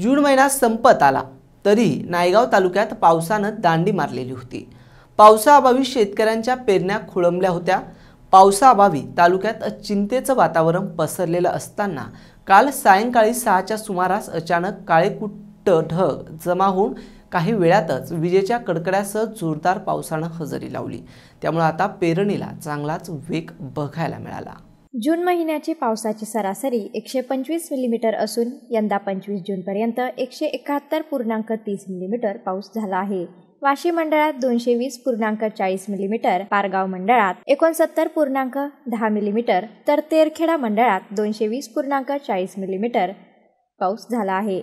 जून महिना संपत आला तरी नायगाव तालुक्यात पावसानं दांडी मारलेली होती पावसाअभावी शेतकऱ्यांच्या पेरण्या खोळंबल्या होत्या पावसाअभावी तालुक्यात चिंतेचं वातावरण पसरलेलं असताना काल सायंकाळी सहाच्या सुमारास अचानक काळेकुट्ट ढग जमा होऊन काही वेळातच विजेच्या कडकड्यासह जोरदार पावसानं हजेरी लावली त्यामुळे आता पेरणीला चांगलाच वेग बघायला मिळाला जून महिन्याची पावसाची सरासरी एकशे पंचवीस मिलीमीटर असून यंदा पंचवीस जूनपर्यंत एकशे एकाहत्तर पूर्णांक तीस मिलीमीटर पाऊस झाला आहे वाशी मंडळात दोनशे वीस पूर्णांक चाळीस मिलीमीटर पारगाव मंडळात एकोणसत्तर पूर्णांक दहा मिलीमीटर तर तेरखेडा मंडळात दोनशे वीस पूर्णांक चाळीस मिलीमीटर पाऊस झाला आहे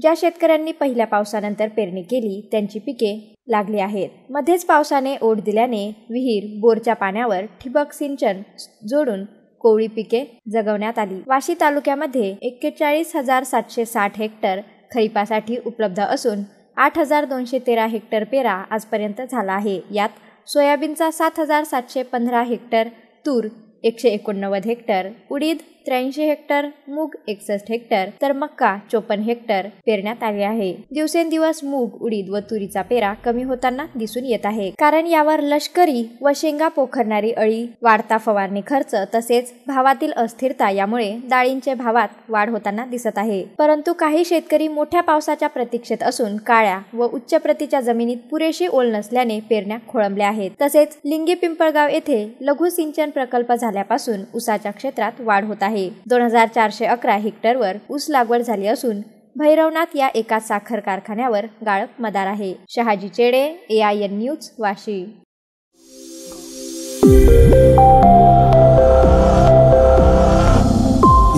ज्या शेतकऱ्यांनी पहिल्या पावसानंतर पेरणी केली त्यांची पिके लागली आहेत मध्येच पावसाने ओढ दिल्याने विहीर बोरच्या पाण्यावर ठिबक सिंचन जोडून कोळी पिके जगवण्यात आली वाशी तालुक्यामध्ये एक्केचाळीस हजार सातशे साठ हेक्टर खरीपासाठी उपलब्ध असून आठ हजार दोनशे तेरा हेक्टर पेरा आजपर्यंत झाला आहे यात सोयाबीनचा सात हजार सातशे पंधरा हेक्टर तूर एकशे एकोणनव्वद हेक्टर उडीद त्र्याऐंशी हेक्टर मूग एकसष्ट हेक्टर तर मक्का चोपन्न हेक्टर पेरण्यात आले आहे दिवसेंदिवस मूग उडीद व तुरीचा पेरा कमी होताना दिसून येत आहे कारण यावर लष्करी व शेंगा पोखरणारी अळी वाढता फवारणी खर्च तसेच भावातील अस्थिरता यामुळे डाळींचे भावात वाढ होताना दिसत आहे परंतु काही शेतकरी मोठ्या पावसाच्या प्रतीक्षेत असून काळ्या व उच्च प्रतीच्या जमिनीत पुरेशी ओल नसल्याने पेरण्या खोळंबल्या आहेत तसेच लिंगी पिंपळगाव येथे लघु सिंचन प्रकल्प झाल्यापासून उसाच्या क्षेत्रात वाढ होत आहे आहे दोन हजार चारशे अकरा हेक्टरवर ऊस लागवड झाली असून भैरवनाथ या एका साखर कारखान्यावर गाळप मदार आहे Shahaji Chede A I N news Vashi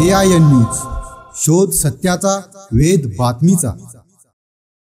A I N news शोध सत्याचा वेद बातमीचा